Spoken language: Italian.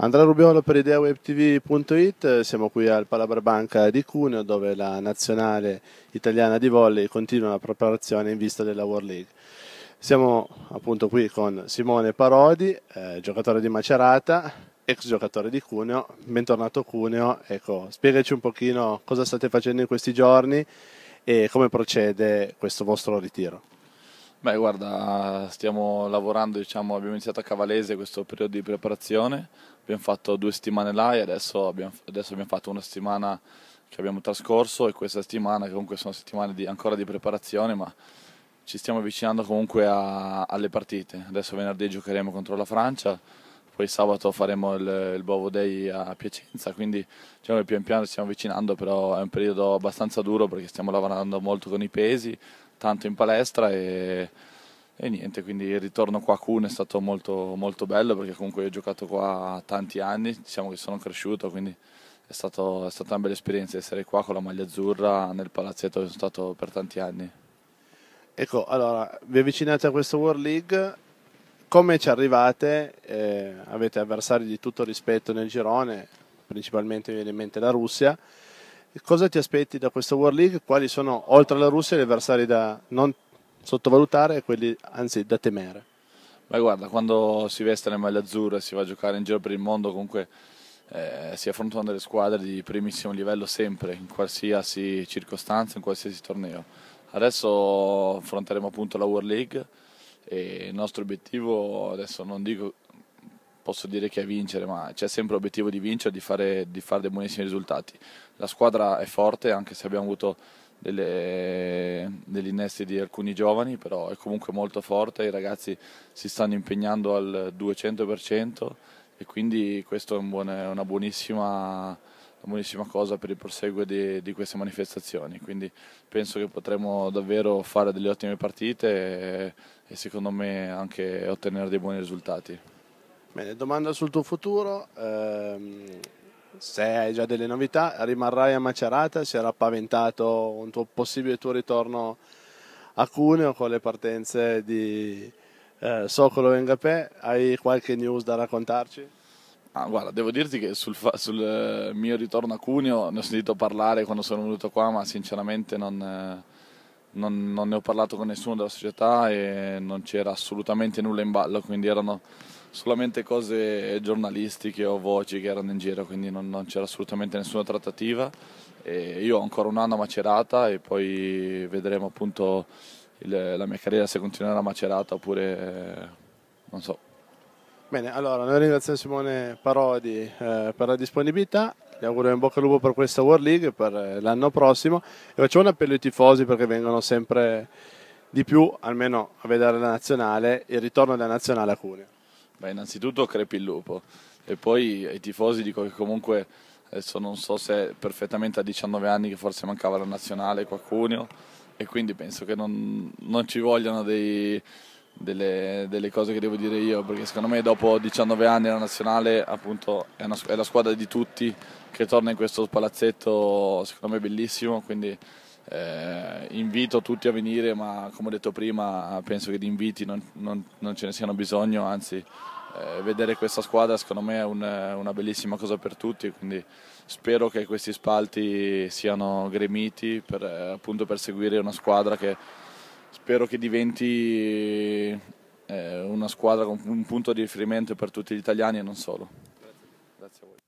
Andrea Rubiolo per ideawebtv.it, siamo qui al Palabra Banca di Cuneo dove la nazionale italiana di volley continua la preparazione in vista della World League. Siamo appunto qui con Simone Parodi, eh, giocatore di Macerata, ex giocatore di Cuneo, bentornato Cuneo, ecco, spiegaci un pochino cosa state facendo in questi giorni e come procede questo vostro ritiro. Beh, guarda, stiamo lavorando, diciamo, abbiamo iniziato a Cavalese questo periodo di preparazione, abbiamo fatto due settimane là e adesso abbiamo, adesso abbiamo fatto una settimana che abbiamo trascorso e questa settimana che comunque sono settimane di, ancora di preparazione, ma ci stiamo avvicinando comunque a, alle partite. Adesso venerdì giocheremo contro la Francia, poi sabato faremo il, il Bovo Day a Piacenza, quindi diciamo che pian piano ci stiamo avvicinando, però è un periodo abbastanza duro perché stiamo lavorando molto con i pesi, tanto in palestra e, e niente, quindi il ritorno qua a Cuneo è stato molto, molto bello perché comunque io ho giocato qua tanti anni, diciamo che sono cresciuto, quindi è, stato, è stata una bella esperienza essere qua con la maglia azzurra nel palazzetto che sono stato per tanti anni. Ecco, allora, vi avvicinate a questo World League, come ci arrivate? Eh, avete avversari di tutto rispetto nel girone, principalmente mi viene in mente la Russia, Cosa ti aspetti da questa World League? Quali sono, oltre alla Russia, gli avversari da non sottovalutare e quelli, anzi, da temere? Beh, guarda, quando si veste le maglie azzurre e si va a giocare in giro per il mondo, comunque eh, si affrontano delle squadre di primissimo livello sempre, in qualsiasi circostanza, in qualsiasi torneo. Adesso affronteremo appunto la World League e il nostro obiettivo, adesso non dico posso dire che è vincere, ma c'è sempre l'obiettivo di vincere, di fare, di fare dei buonissimi risultati. La squadra è forte, anche se abbiamo avuto delle, degli innesti di alcuni giovani, però è comunque molto forte, i ragazzi si stanno impegnando al 200% e quindi questa è un buon, una, buonissima, una buonissima, cosa per il proseguo di, di, queste manifestazioni. Quindi penso che potremo davvero fare delle ottime partite e, e secondo me anche ottenere dei buoni risultati. Bene, domanda sul tuo futuro. Eh, se hai già delle novità, rimarrai a Macerata? Si era paventato un tuo possibile tuo ritorno a Cuneo con le partenze di eh, Socolo e Ngapè. Hai qualche news da raccontarci? Ah, guarda, devo dirti che sul, sul, eh, mio ritorno a Cuneo ne ho sentito parlare quando sono venuto qua, ma sinceramente non, eh, non, non ne ho parlato con nessuno della società e non c'era assolutamente nulla in ballo, quindi erano solamente cose giornalistiche o voci che erano in giro, quindi non, non c'era assolutamente nessuna trattativa. E io ho ancora un anno a Macerata e poi vedremo appunto il, la mia carriera se continuerà a Macerata oppure non so. Bene, allora noi ringraziamo Simone Parodi eh, per la disponibilità gli auguro in bocca al lupo per questa World League per eh, l'anno prossimo e facciamo un appello ai tifosi perché vengono sempre di più almeno a vedere la nazionale il ritorno della nazionale a Cuneo Beh, innanzitutto crepi il lupo e poi ai tifosi dico che comunque adesso non so se perfettamente a 19 anni che forse mancava la nazionale qualcuno e quindi penso che non, non ci vogliano dei, delle, delle, cose che devo dire io perché secondo me dopo 19 anni la nazionale appunto è, una, è la squadra di tutti che torna in questo palazzetto secondo me bellissimo quindi eh, invito tutti a venire, ma come ho detto prima, penso che di inviti non, non, non ce ne siano bisogno, anzi eh, vedere questa squadra secondo me è un, una bellissima cosa per tutti, quindi spero che questi spalti siano gremiti per, eh, appunto per seguire una squadra che spero che diventi eh, una squadra con un punto di riferimento per tutti gli italiani e non solo. Grazie, Grazie a voi.